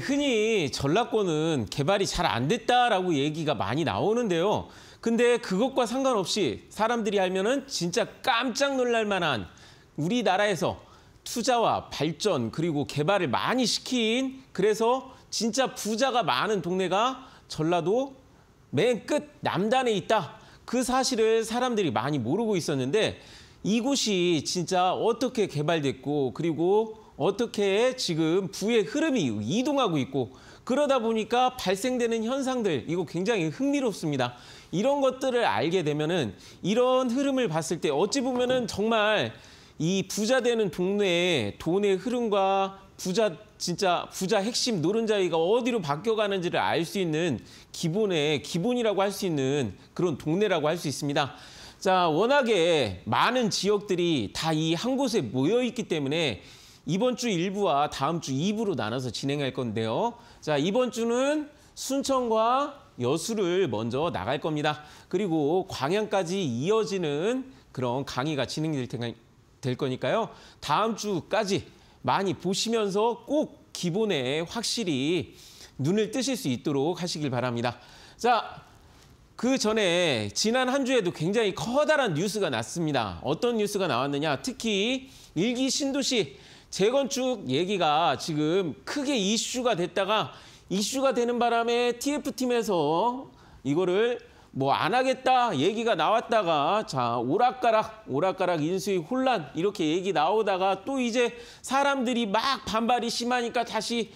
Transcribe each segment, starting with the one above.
흔히 전라권은 개발이 잘 안 됐다라고 얘기가 많이 나오는데요. 근데 그것과 상관없이 사람들이 알면은 진짜 깜짝 놀랄 만한 우리나라에서 투자와 발전 그리고 개발을 많이 시킨 그래서 진짜 부자가 많은 동네가 전라도 맨 끝 남단에 있다. 그 사실을 사람들이 많이 모르고 있었는데 이곳이 진짜 어떻게 개발됐고 그리고 어떻게 지금 부의 흐름이 이동하고 있고 그러다 보니까 발생되는 현상들 이거 굉장히 흥미롭습니다. 이런 것들을 알게 되면은 이런 흐름을 봤을 때 어찌 보면은 정말 이 부자 되는 동네의 돈의 흐름과 부자 진짜 부자 핵심 노른자위가 어디로 바뀌어 가는지를 알 수 있는 기본의 기본이라고 할 수 있는 그런 동네라고 할 수 있습니다. 자, 워낙에 많은 지역들이 다 이 한 곳에 모여 있기 때문에 이번 주 1부와 다음 주 2부로 나눠서 진행할 건데요. 자, 이번 주는 순천과 여수를 먼저 나갈 겁니다. 그리고 광양까지 이어지는 그런 강의가 진행될 테니, 될 거니까요. 다음 주까지 많이 보시면서 꼭 기본에 확실히 눈을 뜨실 수 있도록 하시길 바랍니다. 자, 그 전에 지난 한 주에도 굉장히 커다란 뉴스가 났습니다. 어떤 뉴스가 나왔느냐. 특히 일기 신도시 재건축 얘기가 지금 크게 이슈가 됐다가 이슈가 되는 바람에 TF팀에서 이거를 뭐 안 하겠다 얘기가 나왔다가 자 오락가락 오락가락 인수위 혼란 이렇게 얘기 나오다가 또 이제 사람들이 막 반발이 심하니까 다시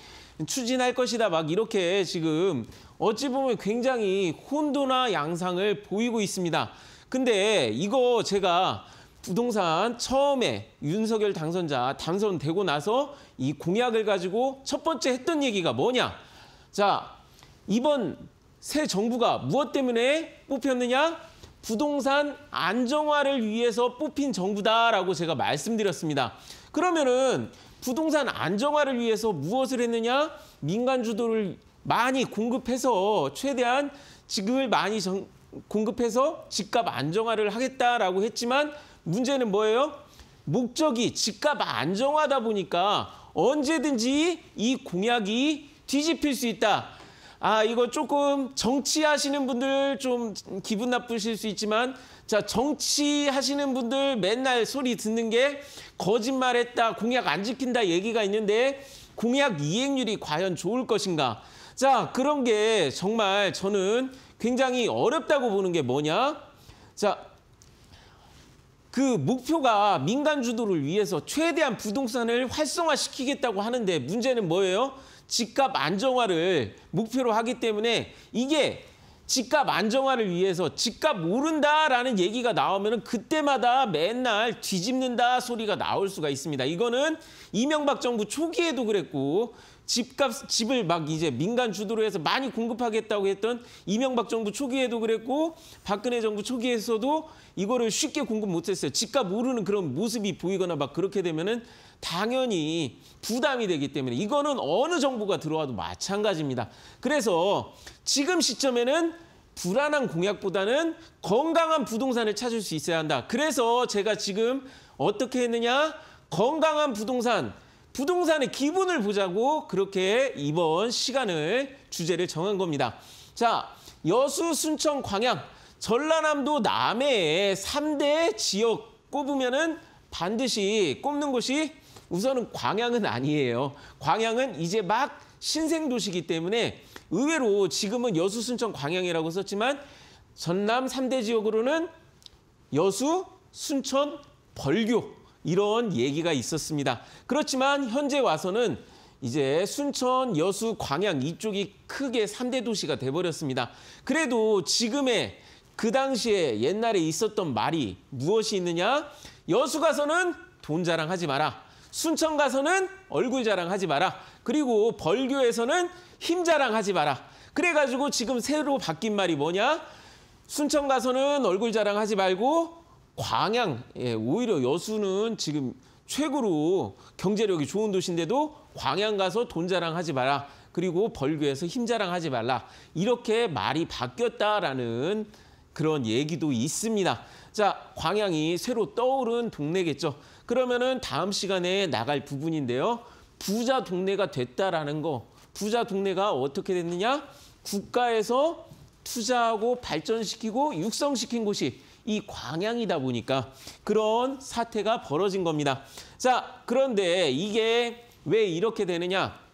추진할 것이다 막 이렇게 지금 어찌 보면 굉장히 혼돈화 양상을 보이고 있습니다. 근데 이거 제가 부동산 처음에 윤석열 당선자 당선되고 나서 이 공약을 가지고 첫 번째 했던 얘기가 뭐냐. 자, 이번 새 정부가 무엇 때문에 뽑혔느냐? 부동산 안정화를 위해서 뽑힌 정부다라고 제가 말씀드렸습니다. 그러면은 부동산 안정화를 위해서 무엇을 했느냐? 민간 주도를 많이 공급해서 최대한 지금을 많이 정, 공급해서 집값 안정화를 하겠다라고 했지만 문제는 뭐예요? 목적이 집값 안정하다 보니까 언제든지 이 공약이 뒤집힐 수 있다. 아, 이거 조금 정치하시는 분들 좀 기분 나쁘실 수 있지만 자, 정치하시는 분들 맨날 소리 듣는 게 거짓말했다, 공약 안 지킨다 얘기가 있는데 공약 이행률이 과연 좋을 것인가. 자, 그런 게 정말 저는 굉장히 어렵다고 보는 게 뭐냐. 자, 그 목표가 민간 주도를 위해서 최대한 부동산을 활성화시키겠다고 하는데 문제는 뭐예요? 집값 안정화를 목표로 하기 때문에 이게 집값 안정화를 위해서 집값 오른다라는 얘기가 나오면 그때마다 맨날 뒤집는다 소리가 나올 수가 있습니다. 이거는 이명박 정부 초기에도 그랬고 집값 집을 막 이제 민간 주도로 해서 많이 공급하겠다고 했던 이명박 정부 초기에도 그랬고 박근혜 정부 초기에서도 이거를 쉽게 공급 못했어요. 집값 오르는 그런 모습이 보이거나 막 그렇게 되면은 당연히 부담이 되기 때문에 이거는 어느 정부가 들어와도 마찬가지입니다. 그래서 지금 시점에는 불안한 공약보다는 건강한 부동산을 찾을 수 있어야 한다. 그래서 제가 지금 어떻게 했느냐? 건강한 부동산, 부동산의 기분을 보자고 그렇게 이번 시간을 주제를 정한 겁니다. 자, 여수, 순천, 광양, 전라남도 남해의 3대 지역 꼽으면은 반드시 꼽는 곳이 우선은 광양은 아니에요. 광양은 이제 막 신생 도시기 때문에 의외로 지금은 여수, 순천, 광양이라고 썼지만 전남 삼대 지역으로는 여수, 순천, 벌교 이런 얘기가 있었습니다. 그렇지만 현재 와서는 이제 순천, 여수, 광양 이쪽이 크게 삼대 도시가 돼버렸습니다. 그래도 지금의 그 당시에 옛날에 있었던 말이 무엇이 있느냐? 여수 가서는 돈 자랑하지 마라. 순천 가서는 얼굴 자랑하지 마라. 그리고 벌교에서는 힘 자랑하지 마라. 그래가지고 지금 새로 바뀐 말이 뭐냐? 순천 가서는 얼굴 자랑하지 말고 광양, 예, 오히려 여수는 지금 최고로 경제력이 좋은 도시인데도 광양 가서 돈 자랑하지 마라. 그리고 벌교에서 힘 자랑하지 말라. 이렇게 말이 바뀌었다라는 그런 얘기도 있습니다. 자, 광양이 새로 떠오른 동네겠죠. 그러면은 다음 시간에 나갈 부분인데요. 부자 동네가 됐다라는 거. 부자 동네가 어떻게 됐느냐? 국가에서 투자하고 발전시키고 육성시킨 곳이 이 광양이다 보니까 그런 사태가 벌어진 겁니다. 자, 그런데 이게 왜 이렇게 되느냐?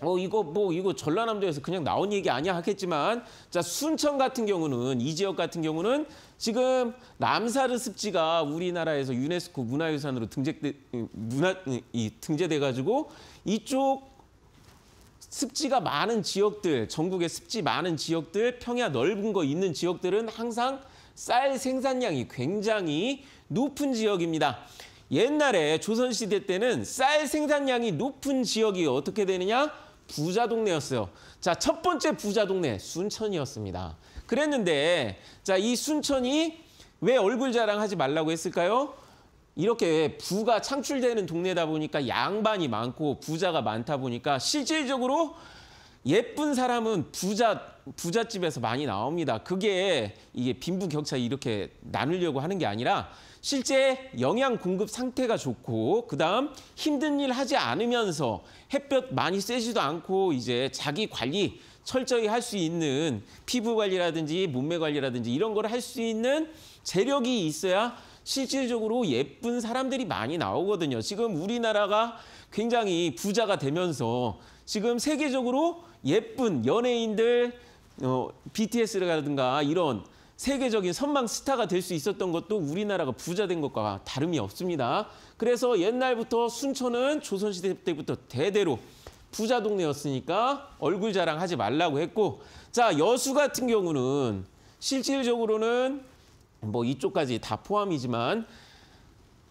어 이거 뭐 이거 전라남도에서 그냥 나온 얘기 아니야 하겠지만 자 순천 같은 경우는 이 지역 같은 경우는 지금 남사르 습지가 우리나라에서 유네스코 문화유산으로 등재돼 문화 이 등재돼 가지고 이쪽 습지가 많은 지역들, 전국의 습지 많은 지역들, 평야 넓은 거 있는 지역들은 항상 쌀 생산량이 굉장히 높은 지역입니다. 옛날에 조선시대 때는 쌀 생산량이 높은 지역이 어떻게 되느냐? 부자 동네였어요. 자, 첫 번째 부자 동네, 순천이었습니다. 그랬는데 자, 이 순천이 왜 얼굴 자랑하지 말라고 했을까요? 이렇게 부가 창출되는 동네다 보니까 양반이 많고 부자가 많다 보니까 실질적으로 예쁜 사람은 부자 부잣집에서 많이 나옵니다. 그게 이게 빈부격차 이렇게 나누려고 하는 게 아니라 실제 영양 공급 상태가 좋고 그다음 힘든 일 하지 않으면서 햇볕 많이 쐬지도 않고 이제 자기 관리 철저히 할 수 있는 피부 관리라든지 몸매 관리라든지 이런 걸 할 수 있는 재력이 있어야 실질적으로 예쁜 사람들이 많이 나오거든요. 지금 우리나라가 굉장히 부자가 되면서 지금 세계적으로 예쁜 연예인들 어, BTS라든가 이런 세계적인 선망 스타가 될 수 있었던 것도 우리나라가 부자된 것과 다름이 없습니다. 그래서 옛날부터 순천은 조선시대 때부터 대대로 부자 동네였으니까 얼굴 자랑하지 말라고 했고 자 여수 같은 경우는 실질적으로는 뭐 이쪽까지 다 포함이지만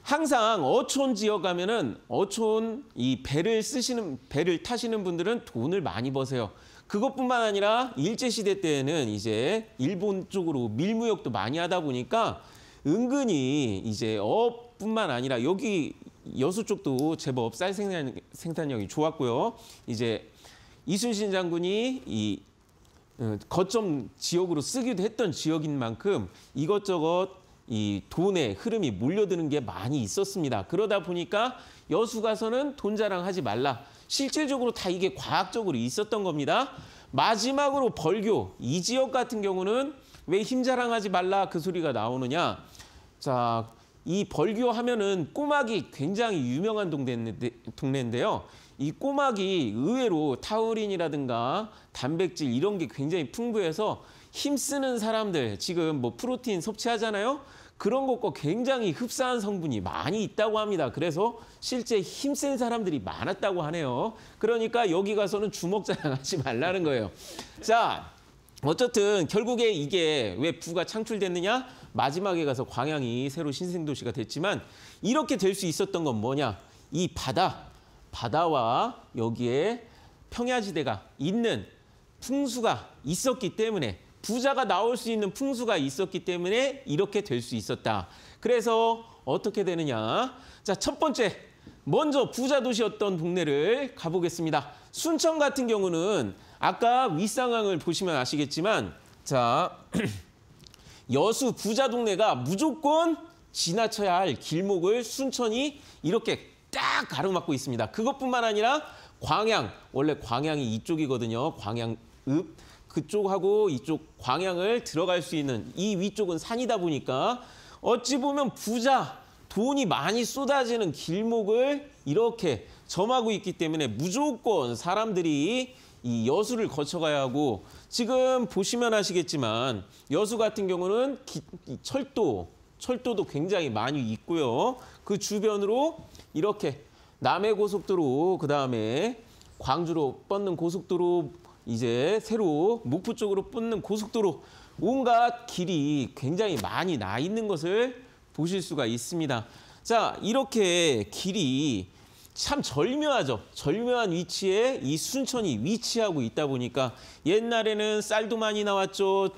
항상 어촌 지역 가면은 어촌 이 배를 쓰시는 배를 타시는 분들은 돈을 많이 버세요. 그것뿐만 아니라 일제 시대 때에는 이제 일본 쪽으로 밀무역도 많이 하다 보니까 은근히 이제 어뿐만 아니라 여기 여수 쪽도 제법 쌀 생산, 생산력이 좋았고요. 이제 이순신 장군이 이 어, 거점 지역으로 쓰기도 했던 지역인 만큼 이것저것 이 돈의 흐름이 몰려드는 게 많이 있었습니다. 그러다 보니까 여수 가서는 돈 자랑하지 말라. 실질적으로 다 이게 과학적으로 있었던 겁니다. 마지막으로 벌교, 이 지역 같은 경우는 왜 힘 자랑하지 말라 그 소리가 나오느냐. 자, 이 벌교 하면은 꼬막이 굉장히 유명한 동네인데, 요이 꼬막이 의외로 타우린이라든가 단백질 이런 게 굉장히 풍부해서 힘쓰는 사람들 지금 뭐 프로틴 섭취하잖아요. 그런 것과 굉장히 흡사한 성분이 많이 있다고 합니다. 그래서 실제 힘센 사람들이 많았다고 하네요. 그러니까 여기 가서는 주먹 자랑하지 말라는 거예요. 자, 어쨌든 결국에 이게 왜 부가 창출됐느냐? 마지막에 가서 광양이 새로 신생도시가 됐지만 이렇게 될 수 있었던 건 뭐냐? 이 바다, 바다와 여기에 평야지대가 있는 풍수가 있었기 때문에 부자가 나올 수 있는 풍수가 있었기 때문에 이렇게 될 수 있었다. 그래서 어떻게 되느냐. 자, 첫 번째. 먼저 부자 도시였던 동네를 가보겠습니다. 순천 같은 경우는 아까 윗상황을 보시면 아시겠지만 자 여수 부자 동네가 무조건 지나쳐야 할 길목을 순천이 이렇게 딱 가로막고 있습니다. 그것뿐만 아니라 광양, 원래 광양이 이쪽이거든요. 광양읍. 그쪽하고 이쪽 광양을 들어갈 수 있는 이 위쪽은 산이다 보니까 어찌 보면 부자, 돈이 많이 쏟아지는 길목을 이렇게 점하고 있기 때문에 무조건 사람들이 이 여수를 거쳐가야 하고 지금 보시면 아시겠지만 여수 같은 경우는 기, 철도, 철도도 굉장히 많이 있고요. 그 주변으로 이렇게 남해고속도로 그다음에 광주로 뻗는 고속도로 이제 새로 목포 쪽으로 뻗는 고속도로 온갖 길이 굉장히 많이 나 있는 것을 보실 수가 있습니다. 자, 이렇게 길이 참 절묘하죠. 절묘한 위치에 이 순천이 위치하고 있다 보니까 옛날에는 쌀도 많이 나왔죠.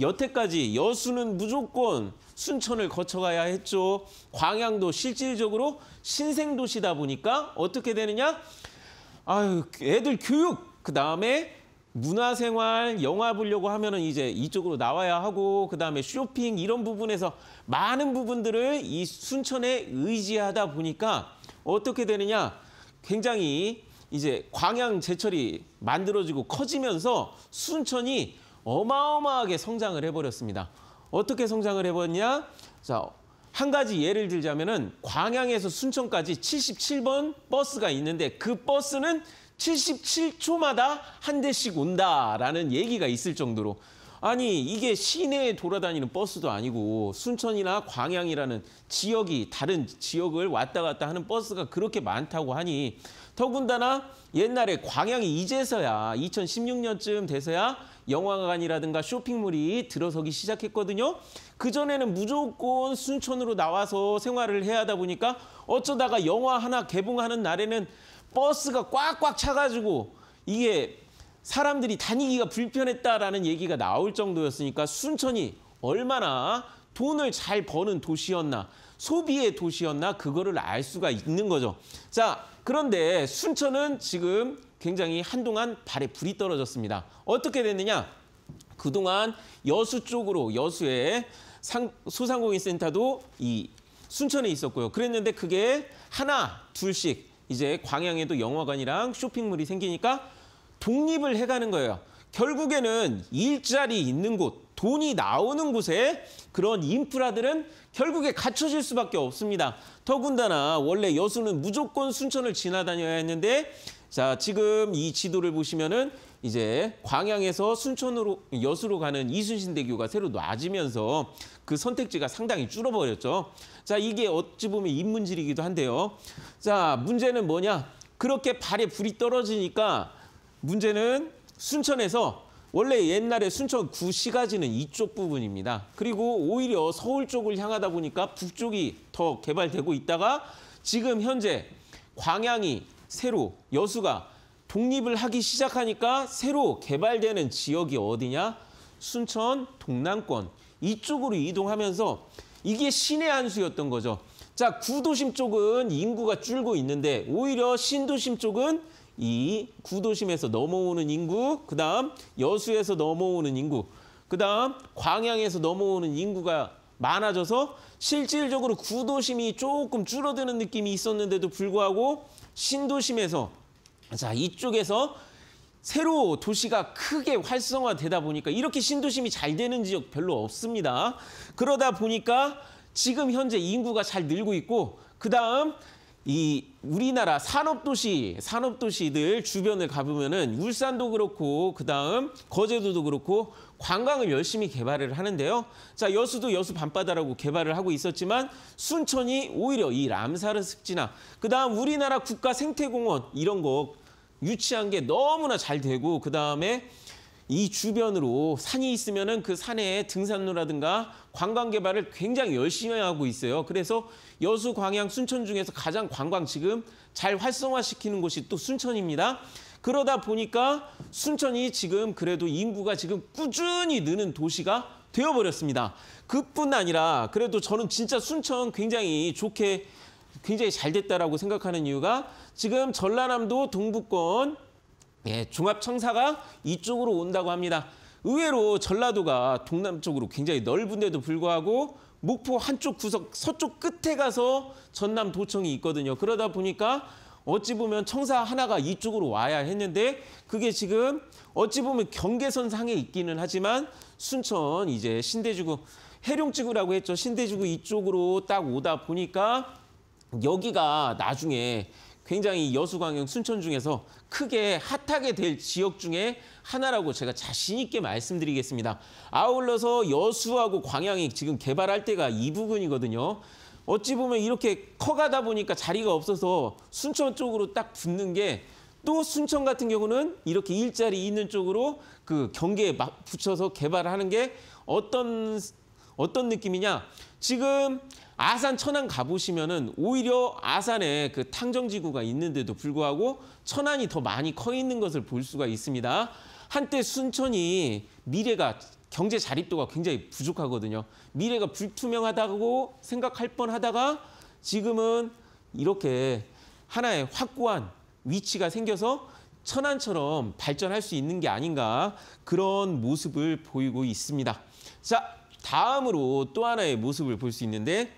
여태까지 여수는 무조건 순천을 거쳐가야 했죠. 광양도 실질적으로 신생도시다 보니까 어떻게 되느냐? 아유, 애들 교육, 그 다음에 문화생활, 영화 보려고 하면은 이제 이쪽으로 나와야 하고 그다음에 쇼핑 이런 부분에서 많은 부분들을 이 순천에 의지하다 보니까 어떻게 되느냐? 굉장히 이제 광양 제철이 만들어지고 커지면서 순천이 어마어마하게 성장을 해버렸습니다. 어떻게 성장을 해버렸냐? 자, 한 가지 예를 들자면은 광양에서 순천까지 77번 버스가 있는데 그 버스는 77초마다 한 대씩 온다라는 얘기가 있을 정도로 아니 이게 시내에 돌아다니는 버스도 아니고 순천이나 광양이라는 지역이 다른 지역을 왔다 갔다 하는 버스가 그렇게 많다고 하니 더군다나 옛날에 광양이 이제서야 2016년쯤 돼서야 영화관이라든가 쇼핑몰이 들어서기 시작했거든요. 그전에는 무조건 순천으로 나와서 생활을 해야 하다 보니까 어쩌다가 영화 하나 개봉하는 날에는 버스가 꽉꽉 차가지고 이게 사람들이 다니기가 불편했다라는 얘기가 나올 정도였으니까 순천이 얼마나 돈을 잘 버는 도시였나 소비의 도시였나 그거를 알 수가 있는 거죠. 자 그런데 순천은 지금 굉장히 한동안 발에 불이 떨어졌습니다. 어떻게 됐느냐? 그동안 여수 쪽으로 여수에 상, 소상공인센터도 이 순천에 있었고요. 그랬는데 그게 하나, 둘씩 이제 광양에도 영화관이랑 쇼핑몰이 생기니까 독립을 해가는 거예요. 결국에는 일자리 있는 곳, 돈이 나오는 곳에 그런 인프라들은 결국에 갖춰질 수밖에 없습니다. 더군다나 원래 여수는 무조건 순천을 지나다녀야 했는데 자 지금 이 지도를 보시면은 이제 광양에서 순천으로 여수로 가는 이순신 대교가 새로 놔지면서 그 선택지가 상당히 줄어버렸죠. 자 이게 어찌 보면 입문질이기도 한데요. 자 문제는 뭐냐? 그렇게 발에 불이 떨어지니까 문제는 순천에서 원래 옛날에 순천 구시가지는 이쪽 부분입니다. 그리고 오히려 서울 쪽을 향하다 보니까 북쪽이 더 개발되고 있다가 지금 현재 광양이 새로 여수가 독립을 하기 시작하니까 새로 개발되는 지역이 어디냐? 순천 동남권 이쪽으로 이동하면서 이게 신의 한수였던 거죠. 자, 구도심 쪽은 인구가 줄고 있는데 오히려 신도심 쪽은 이 구도심에서 넘어오는 인구, 그다음 여수에서 넘어오는 인구, 그다음 광양에서 넘어오는 인구가 많아져서 실질적으로 구도심이 조금 줄어드는 느낌이 있었는데도 불구하고 신도심에서 자 이쪽에서 새로 도시가 크게 활성화되다 보니까 이렇게 신도심이 잘 되는 지역 별로 없습니다. 그러다 보니까 지금 현재 인구가 잘 늘고 있고 그다음 이 우리나라 산업도시, 산업도시들 주변을 가보면은 울산도 그렇고, 그 다음 거제도도 그렇고, 관광을 열심히 개발을 하는데요. 자, 여수도 여수 밤바다라고 개발을 하고 있었지만, 순천이 오히려 이 람사르 습지나, 그 다음 우리나라 국가 생태공원, 이런 거 유치한 게 너무나 잘 되고, 그 다음에 이 주변으로 산이 있으면그 산에 등산로라든가 관광 개발을 굉장히 열심히 하고 있어요. 그래서 여수, 광양, 순천 중에서 가장 관광 지금 잘 활성화시키는 곳이 또 순천입니다. 그러다 보니까 순천이 지금 그래도 인구가 지금 꾸준히 느는 도시가 되어버렸습니다. 그뿐 아니라 그래도 저는 진짜 순천 굉장히 좋게 굉장히 잘 됐다라고 생각하는 이유가 지금 전라남도 동북권 예, 종합청사가 이쪽으로 온다고 합니다. 의외로 전라도가 동남쪽으로 굉장히 넓은데도 불구하고 목포 한쪽 구석 서쪽 끝에 가서 전남 도청이 있거든요. 그러다 보니까 어찌 보면 청사 하나가 이쪽으로 와야 했는데 그게 지금 어찌 보면 경계선 상에 있기는 하지만 순천 이제 신대지구 해룡지구라고 했죠. 신대지구 이쪽으로 딱 오다 보니까 여기가 나중에 굉장히 여수광역 순천 중에서 크게 핫하게 될 지역 중에 하나라고 제가 자신 있게 말씀드리겠습니다. 아울러서 여수하고 광양이 지금 개발할 때가 이 부분이거든요. 어찌 보면 이렇게 커가다 보니까 자리가 없어서 순천 쪽으로 딱 붙는 게 또 순천 같은 경우는 이렇게 일자리 있는 쪽으로 그 경계에 붙여서 개발하는 게 어떤 어떤 느낌이냐? 지금 아산 천안 가보시면은 오히려 아산에 그 탕정지구가 있는데도 불구하고 천안이 더 많이 커 있는 것을 볼 수가 있습니다. 한때 순천이 미래가 경제 자립도가 굉장히 부족하거든요. 미래가 불투명하다고 생각할 뻔하다가 지금은 이렇게 하나의 확고한 위치가 생겨서 천안처럼 발전할 수 있는 게 아닌가 그런 모습을 보이고 있습니다. 자, 다음으로 또 하나의 모습을 볼 수 있는데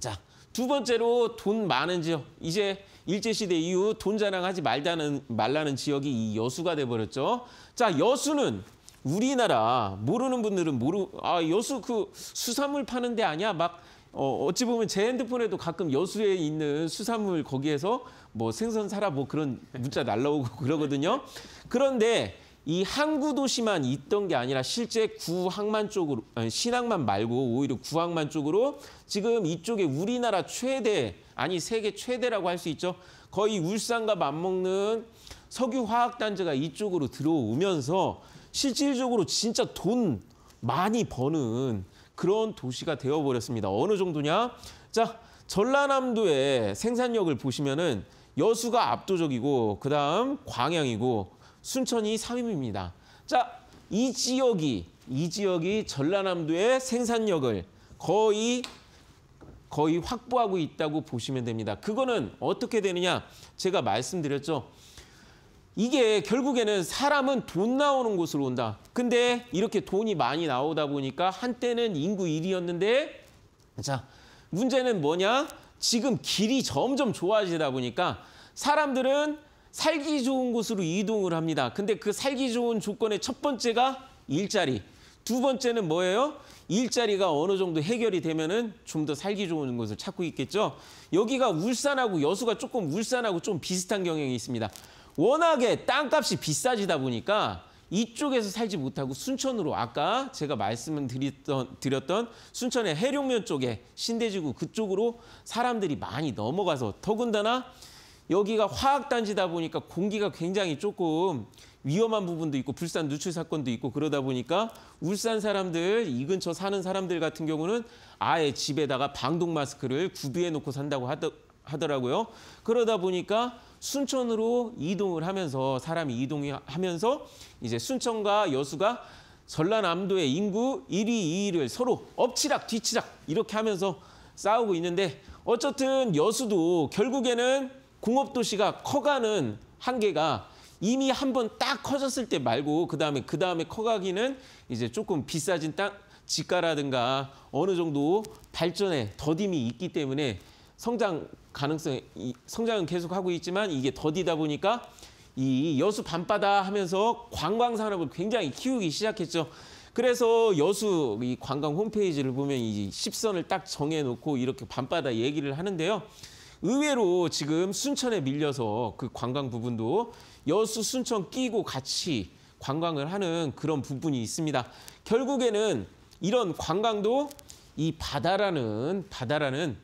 자, 두 번째로 돈 많은 지역. 이제 일제시대 이후 돈 자랑하지 말다는, 말라는 지역이 이 여수가 돼버렸죠. 자, 여수는 우리나라 모르는 분들은 모르 아 여수 그 수산물 파는 데 아니야 막 어, 어찌 보면 제 핸드폰에도 가끔 여수에 있는 수산물 거기에서 뭐 생선 사라 뭐 그런 문자 날라오고 그러거든요. 그런데 이 항구 도시만 있던 게 아니라 실제 구항만 쪽으로 신항만 말고 오히려 구항만 쪽으로 지금 이쪽에 우리나라 최대 아니 세계 최대라고 할 수 있죠. 거의 울산과 맞먹는 석유 화학 단지가 이쪽으로 들어오면서 실질적으로 진짜 돈 많이 버는 그런 도시가 되어 버렸습니다. 어느 정도냐? 자, 전라남도의 생산력을 보시면은 여수가 압도적이고 그다음 광양이고 순천이 3위입니다. 자, 이 지역이 이 지역이 전라남도의 생산력을 거의 거의 확보하고 있다고 보시면 됩니다. 그거는 어떻게 되느냐? 제가 말씀드렸죠. 이게 결국에는 사람은 돈 나오는 곳으로 온다. 근데 이렇게 돈이 많이 나오다 보니까 한때는 인구 1위였는데 자, 문제는 뭐냐? 지금 길이 점점 좋아지다 보니까 사람들은 살기 좋은 곳으로 이동을 합니다. 근데 그 살기 좋은 조건의 첫 번째가 일자리. 두 번째는 뭐예요? 일자리가 어느 정도 해결이 되면은 좀 더 살기 좋은 곳을 찾고 있겠죠. 여기가 울산하고 여수가 조금 울산하고 좀 비슷한 경향이 있습니다. 워낙에 땅값이 비싸지다 보니까 이쪽에서 살지 못하고 순천으로 아까 제가 말씀을 드렸던, 드렸던 순천의 해룡면 쪽에 신대지구 그쪽으로 사람들이 많이 넘어가서 더군다나 여기가 화학단지다 보니까 공기가 굉장히 조금 위험한 부분도 있고 불산 누출 사건도 있고 그러다 보니까 울산 사람들, 이 근처 사는 사람들 같은 경우는 아예 집에다가 방독 마스크를 구비해 놓고 산다고 하더, 하더라고요. 그러다 보니까 순천으로 이동을 하면서 사람이 이동하면서 이제 순천과 여수가 전라남도의 인구 1위, 2위를 서로 엎치락 뒤치락 이렇게 하면서 싸우고 있는데 어쨌든 여수도 결국에는 공업도시가 커가는 한계가 이미 한 번 딱 커졌을 때 말고 그다음에 그다음에 커가기는 이제 조금 비싸진 땅 지가라든가 어느 정도 발전에 더딤이 있기 때문에 성장 가능성 성장은 계속 하고 있지만 이게 더디다 보니까 이 여수 밤바다 하면서 관광 산업을 굉장히 키우기 시작했죠. 그래서 여수 이 관광 홈페이지를 보면 이 10선을 딱 정해 놓고 이렇게 밤바다 얘기를 하는데요. 의외로 지금 순천에 밀려서 그 관광 부분도 여수 순천 끼고 같이 관광을 하는 그런 부분이 있습니다. 결국에는 이런 관광도 이 바다라는 바다라는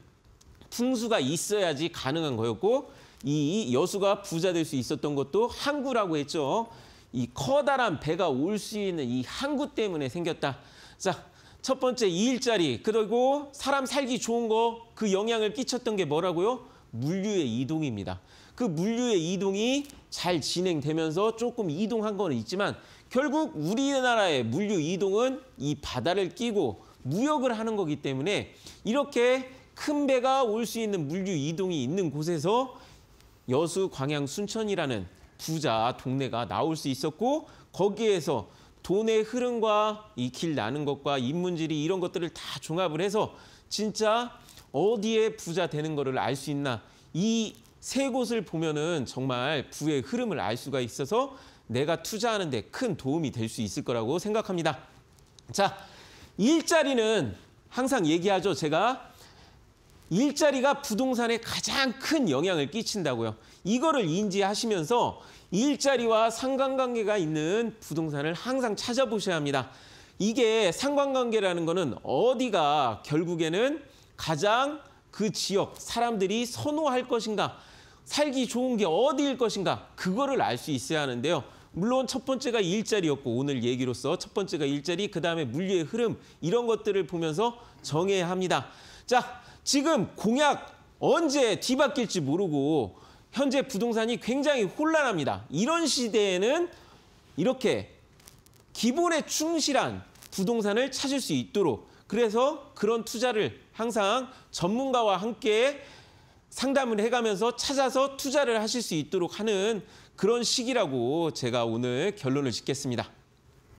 풍수가 있어야지 가능한 거였고 이 여수가 부자 될 수 있었던 것도 항구라고 했죠. 이 커다란 배가 올 수 있는 이 항구 때문에 생겼다. 자, 첫 번째 이 일자리 그리고 사람 살기 좋은 거 그 영향을 끼쳤던 게 뭐라고요? 물류의 이동입니다. 그 물류의 이동이 잘 진행되면서 조금 이동한 건 있지만 결국 우리나라의 물류 이동은 이 바다를 끼고 무역을 하는 거기 때문에 이렇게 큰 배가 올 수 있는 물류 이동이 있는 곳에서 여수, 광양, 순천이라는 부자 동네가 나올 수 있었고 거기에서 돈의 흐름과 이 길 나는 것과 인문지리 이런 것들을 다 종합을 해서 진짜 어디에 부자 되는 거를 알 수 있나 이 세 곳을 보면은 정말 부의 흐름을 알 수가 있어서 내가 투자하는 데 큰 도움이 될 수 있을 거라고 생각합니다. 자, 일자리는 항상 얘기하죠. 제가 일자리가 부동산에 가장 큰 영향을 끼친다고요. 이거를 인지하시면서 일자리와 상관관계가 있는 부동산을 항상 찾아보셔야 합니다. 이게 상관관계라는 거는 어디가 결국에는 가장 그 지역 사람들이 선호할 것인가 살기 좋은 게 어디일 것인가 그거를 알 수 있어야 하는데요. 물론 첫 번째가 일자리였고 오늘 얘기로서 첫 번째가 일자리, 그다음에 물류의 흐름 이런 것들을 보면서 정해야 합니다. 자, 지금 공약 언제 뒤바뀔지 모르고 현재 부동산이 굉장히 혼란합니다. 이런 시대에는 이렇게 기본에 충실한 부동산을 찾을 수 있도록 그래서 그런 투자를 항상 전문가와 함께 상담을 해가면서 찾아서 투자를 하실 수 있도록 하는 그런 시기라고 제가 오늘 결론을 짓겠습니다.